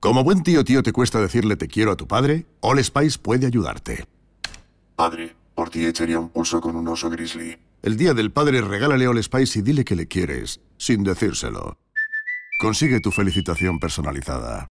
Como buen tío tío te cuesta decirle te quiero a tu padre, All Spice puede ayudarte. Padre, por ti echaría un pulso con un oso grizzly. El día del padre regálale All Spice y dile que le quieres, sin decírselo. Consigue tu felicitación personalizada.